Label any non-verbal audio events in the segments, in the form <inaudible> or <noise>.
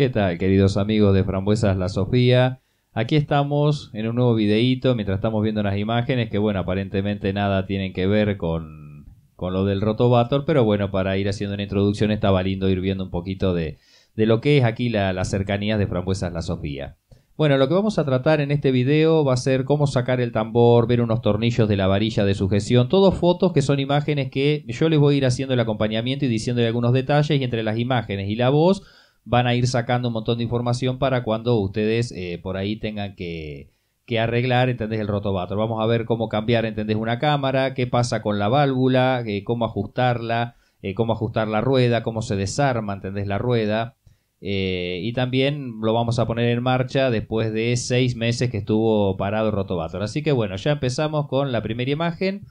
¿Qué tal, queridos amigos de Frambuesas La Sofía? Aquí estamos en un nuevo videíto mientras estamos viendo unas imágenes que, bueno, aparentemente nada tienen que ver con, con lo del Rotovator, pero bueno, para ir haciendo una introducción estaba lindo ir viendo un poquito de, de lo que es aquí la, las cercanías de Frambuesas La Sofía. Bueno, lo que vamos a tratar en este video va a ser cómo sacar el tambor, ver unos tornillos de la varilla de sujeción, todos fotos que son imágenes que yo les voy a ir haciendo el acompañamiento y diciéndole algunos detalles y entre las imágenes y la voz van a ir sacando un montón de información para cuando ustedes eh, por ahí tengan que, que arreglar, ¿entendés? El rotovator. Vamos a ver cómo cambiar, ¿entendés? Una cámara, qué pasa con la válvula, eh, cómo ajustarla, eh, cómo ajustar la rueda, cómo se desarma, ¿entendés? La rueda. y también lo vamos a poner en marcha después de seis meses que estuvo parado el rotovator. Así que bueno, ya empezamos con la primera imagen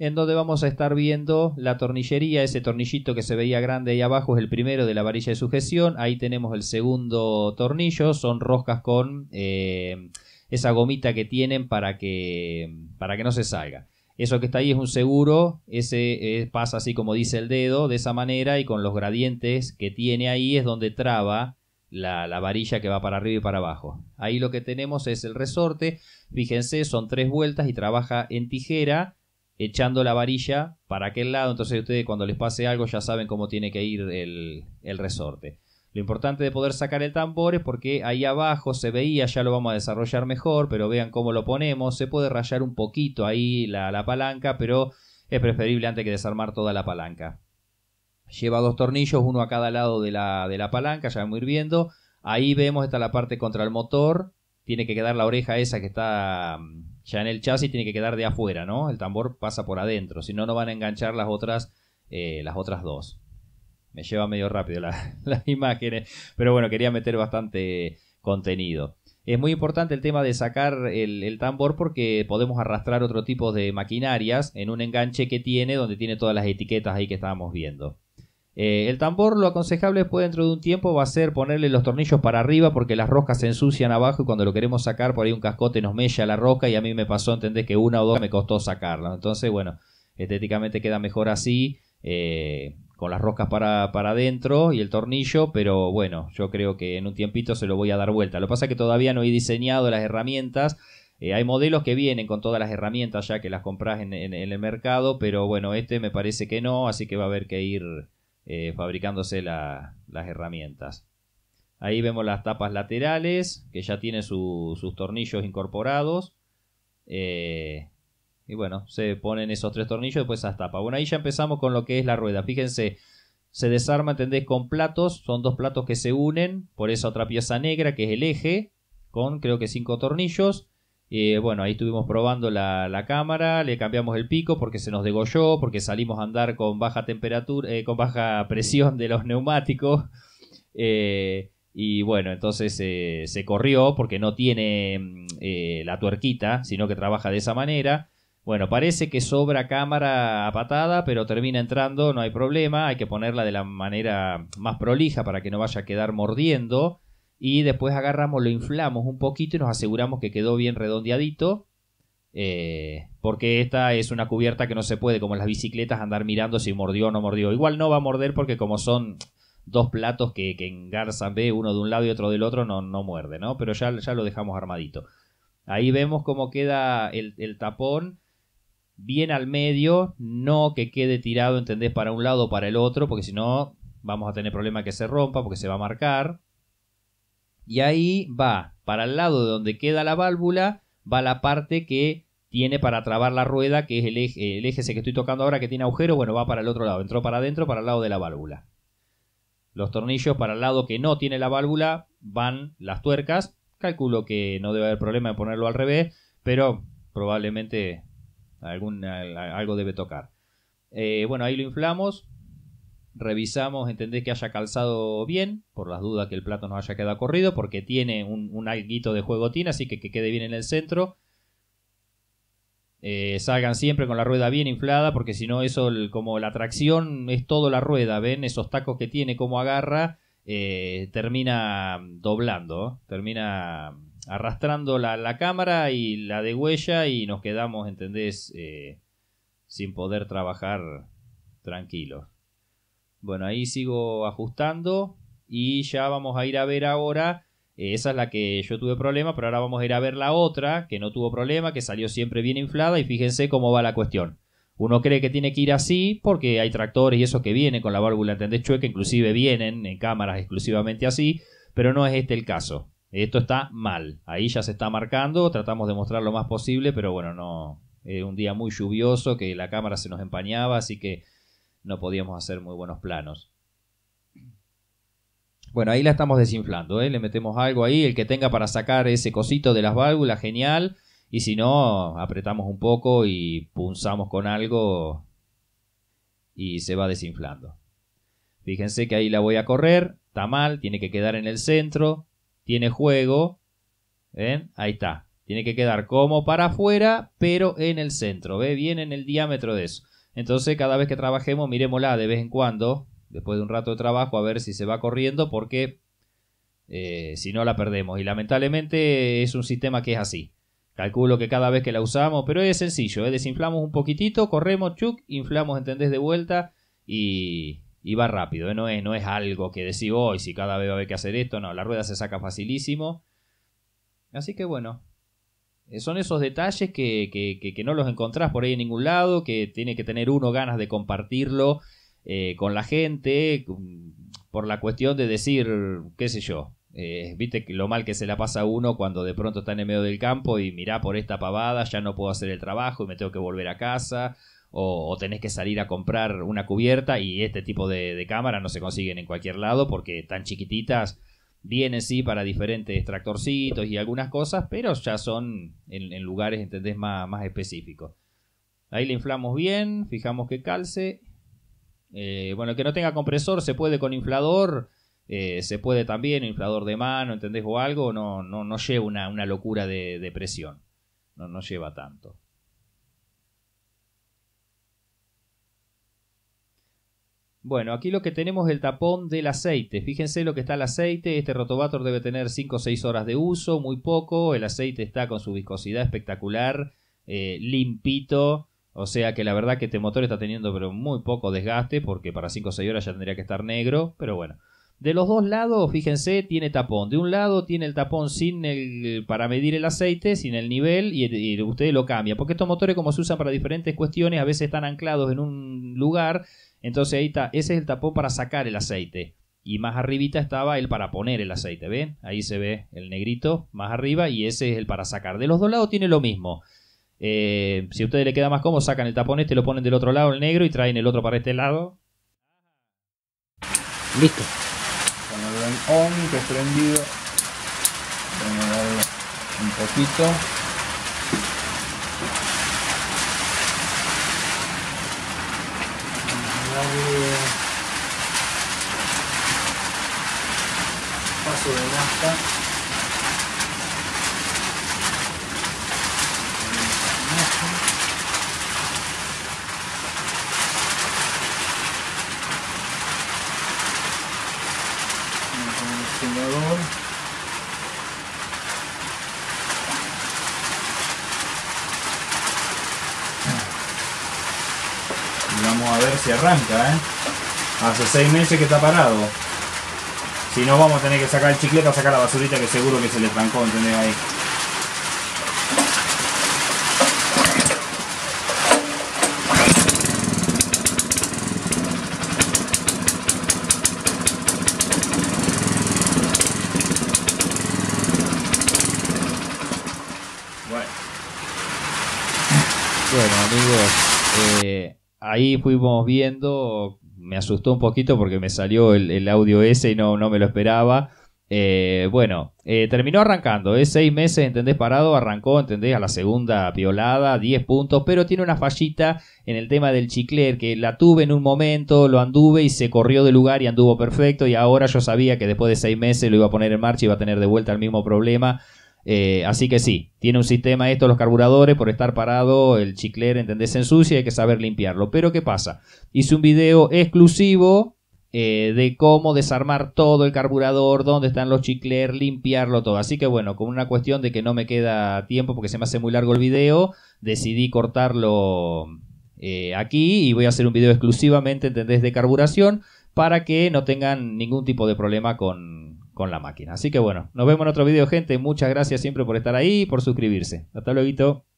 en donde vamos a estar viendo la tornillería, ese tornillito que se veía grande ahí abajo es el primero de la varilla de sujeción, ahí tenemos el segundo tornillo, son roscas con eh, esa gomita que tienen para que, para que no se salga. Eso que está ahí es un seguro, ese eh, pasa así como dice el dedo, de esa manera y con los gradientes que tiene ahí es donde traba la, la, varilla que va para arriba y para abajo. Ahí lo que tenemos es el resorte, fíjense, son tres vueltas y trabaja en tijera echando la varilla para aquel lado, entonces ustedes cuando les pase algo ya saben cómo tiene que ir el, resorte. Lo importante de poder sacar el tambor es porque ahí abajo se veía, ya lo vamos a desarrollar mejor, pero vean cómo lo ponemos, se puede rayar un poquito ahí la, palanca, pero es preferible antes que desarmar toda la palanca. Lleva dos tornillos, uno a cada lado de la, de la palanca, ya vamos a ir viendo. Ahí vemos, está la parte contra el motor, tiene que quedar la oreja esa que está mm, ya en el chasis tiene que quedar de afuera, ¿no? El tambor pasa por adentro, si no, no van a enganchar las otras, eh, las otras dos. Me lleva medio rápido <laughs> las imágenes, pero bueno, quería meter bastante contenido. Es muy importante el tema de sacar el, el, tambor porque podemos arrastrar otro tipo de maquinarias en un enganche que tiene, donde tiene todas las etiquetas ahí que estábamos viendo. Eh, el tambor lo aconsejable después dentro de un tiempo va a ser ponerle los tornillos para arriba porque las roscas se ensucian abajo y cuando lo queremos sacar por ahí un cascote nos mella la roca y a mí me pasó, entendés, que una o dos me costó sacarla. Entonces, bueno, estéticamente queda mejor así, eh, con las roscas para, para adentro y el tornillo, pero bueno, yo creo que en un tiempito se lo voy a dar vuelta. Lo que pasa es que todavía no he diseñado las herramientas. Eh, hay modelos que vienen con todas las herramientas ya que las compras en el mercado, pero bueno, este me parece que no, así que va a haber que ir eh, fabricándose las herramientas. Ahí vemos las tapas laterales, que ya tiene sus tornillos incorporados. Eh, y bueno, se ponen esos tres tornillos y después esas tapas. Bueno, ahí ya empezamos con lo que es la rueda. Fíjense, se desarma, ¿entendés? Con platos. Son dos platos que se unen por esa otra pieza negra, que es el eje, con creo que cinco tornillos. Eh, bueno, ahí estuvimos probando la, la, cámara, le cambiamos el pico porque se nos degolló, porque salimos a andar con baja temperatura, eh, con baja presión de los neumáticos. Eh, y bueno, entonces se corrió porque no tiene mm, la tuerquita, sino que trabaja de esa manera. Bueno, parece que sobra cámara a patada, pero termina entrando, no hay problema, hay que ponerla de la manera más prolija para que no vaya a quedar mordiendo y después agarramos, lo inflamos un poquito y nos aseguramos que quedó bien redondeadito. Eh, porque esta es una cubierta que no se puede, como las bicicletas, andar mirando si mordió o no mordió. Igual no va a morder porque como son dos platos que, engarzan, ve uno de un lado y otro del otro, no, no muerde, ¿no? Pero ya, ya lo dejamos armadito. Ahí vemos cómo queda el, el tapón bien al medio, no que quede tirado, ¿entendés? Para un lado o para el otro, porque si no vamos a tener problema que se rompa porque se va a marcar y ahí va para el lado de donde queda la válvula, va la parte que tiene para trabar la rueda, que es el eje, el eje ese que estoy tocando ahora que tiene agujero, bueno, va para el otro lado, entró para adentro, para el lado de la válvula. Los tornillos para el lado que no tiene la válvula van las tuercas. Calculo que no debe haber problema de ponerlo al revés, pero probablemente algo debe tocar. Eh, bueno, ahí lo inflamos, revisamos, entendés que haya calzado bien, por las dudas que el plato no haya quedado corrido, porque tiene un, un de juegotín, así que que quede bien en el centro. Eh, salgan siempre con la rueda bien inflada, porque si no, eso como la tracción es todo la rueda, ¿ven? Esos tacos que tiene, como agarra, eh, termina doblando, termina arrastrando la, la, cámara y la de huella y nos quedamos, ¿entendés? Eh, sin poder trabajar tranquilos. Bueno, ahí sigo ajustando y ya vamos a ir a ver ahora. Eh, esa es la que yo tuve problema, pero ahora vamos a ir a ver la otra, que no tuvo problema, que salió siempre bien inflada y fíjense cómo va la cuestión. Uno cree que tiene que ir así porque hay tractores y eso que vienen con la válvula, ¿entendés? Chueca, inclusive vienen en cámaras exclusivamente así, pero no es este el caso. Esto está mal. Ahí ya se está marcando, tratamos de mostrar lo más posible, pero bueno, no. Eh, un día muy lluvioso que la cámara se nos empañaba, así que no podíamos hacer muy buenos planos. Bueno, ahí la estamos desinflando, ¿eh? le metemos algo ahí, el que tenga para sacar ese cosito de las válvulas, genial, y si no, apretamos un poco y punzamos con algo y se va desinflando. Fíjense que ahí la voy a correr, está mal, tiene que quedar en el centro, tiene juego, ¿eh? Ahí está, tiene que quedar como para afuera, pero en el centro, ¿ve? Bien en el diámetro de eso. Entonces, cada vez que trabajemos, miremosla de vez en cuando, después de un rato de trabajo, a ver si se va corriendo, porque eh, si no la perdemos. Y lamentablemente es un sistema que es así. Calculo que cada vez que la usamos, pero es sencillo, ¿eh? desinflamos un poquitito, corremos, chuc, inflamos, ¿entendés? De vuelta y, va rápido, ¿eh? no, es, no es algo que decís hoy, si cada vez va a haber que hacer esto, no, la rueda se saca facilísimo. Así que bueno, eh, son esos detalles que, que, que, no los encontrás por ahí en ningún lado, que tiene que tener uno ganas de compartirlo eh, con la gente, mm, por la cuestión de decir, qué sé yo, eh, viste lo mal que se la pasa a uno cuando de pronto está en el medio del campo y mirá por esta pavada, ya no puedo hacer el trabajo y me tengo que volver a casa, o, tenés que salir a comprar una cubierta y este tipo de, cámaras no se consiguen en cualquier lado porque tan chiquititas viene sí para diferentes tractorcitos y algunas cosas, pero ya son en, lugares, entendés, más, más específicos. Ahí le inflamos bien, fijamos que calce. Eh, bueno, que no tenga compresor, se puede con inflador, eh, se puede también, inflador de mano, ¿entendés? O algo, no, no, no lleva una, una locura de, de presión, no, no lleva tanto. Bueno, aquí lo que tenemos es el tapón del aceite. Fíjense lo que está el aceite. Este rotovator debe tener 5 o 6 horas de uso, muy poco. El aceite está con su viscosidad espectacular, eh, limpito. O sea que la verdad que este motor está teniendo pero muy poco desgaste porque para 5 o 6 horas ya tendría que estar negro. Pero bueno, de los dos lados, fíjense, tiene tapón. De un lado tiene el tapón sin el, para medir el aceite, sin el nivel y, y ustedes lo cambian. Porque estos motores como se usan para diferentes cuestiones a veces están anclados en un lugar entonces ahí está, ese es el tapón para sacar el aceite. Y más arribita estaba el para poner el aceite, ¿ven? Ahí se ve el negrito más arriba y ese es el para sacar. De los dos lados tiene lo mismo. Eh, si a ustedes les queda más cómodo, sacan el tapón este, lo ponen del otro lado, el negro, y traen el otro para este lado. Listo. Con el on que es prendido, un poquito. Aduh. Pas Vamos a ver si arranca, ¿eh? Hace seis meses que está parado. Si no, vamos a tener que sacar el chicle sacar la basurita que seguro que se le trancó, ¿entendés? Ahí. Bueno. Bueno, amigos. Eh, ahí fuimos viendo, me asustó un poquito porque me salió el, audio ese y no, no me lo esperaba. Eh, bueno, eh, terminó arrancando, es ¿eh? seis meses, ¿entendés? Parado, arrancó, ¿entendés? A la segunda violada, diez puntos, pero tiene una fallita en el tema del chicler, que la tuve en un momento, lo anduve y se corrió de lugar y anduvo perfecto, y ahora yo sabía que después de seis meses lo iba a poner en marcha y iba a tener de vuelta el mismo problema, eh, así que sí, tiene un sistema esto, los carburadores, por estar parado, el chicler, entendés, se ensucia y hay que saber limpiarlo. Pero ¿qué pasa? Hice un video exclusivo eh, de cómo desarmar todo el carburador, dónde están los chicler, limpiarlo todo. Así que bueno, con una cuestión de que no me queda tiempo porque se me hace muy largo el video, decidí cortarlo eh, aquí y voy a hacer un video exclusivamente, entendés, de carburación para que no tengan ningún tipo de problema con, con la máquina. Así que bueno, nos vemos en otro video, gente. Muchas gracias siempre por estar ahí y por suscribirse. Hasta luego.